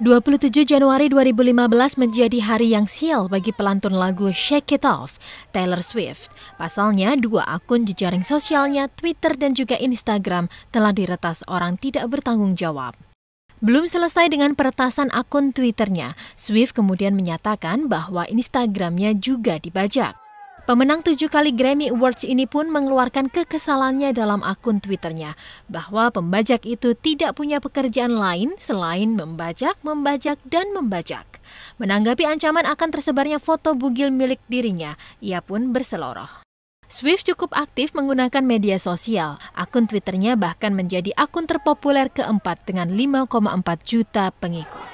27 Januari 2015 menjadi hari yang sial bagi pelantun lagu Shake It Off, Taylor Swift. Pasalnya, dua akun jejaring sosialnya, Twitter dan juga Instagram, telah diretas orang tidak bertanggung jawab. Belum selesai dengan peretasan akun Twitternya, Swift kemudian menyatakan bahwa Instagramnya juga dibajak. Pemenang tujuh kali Grammy Awards ini pun mengeluarkan kekesalannya dalam akun Twitternya bahwa pembajak itu tidak punya pekerjaan lain selain membajak, membajak, dan membajak. Menanggapi ancaman akan tersebarnya foto bugil milik dirinya, ia pun berseloroh. Swift cukup aktif menggunakan media sosial. Akun Twitternya bahkan menjadi akun terpopuler keempat dengan 5,4 juta pengikut.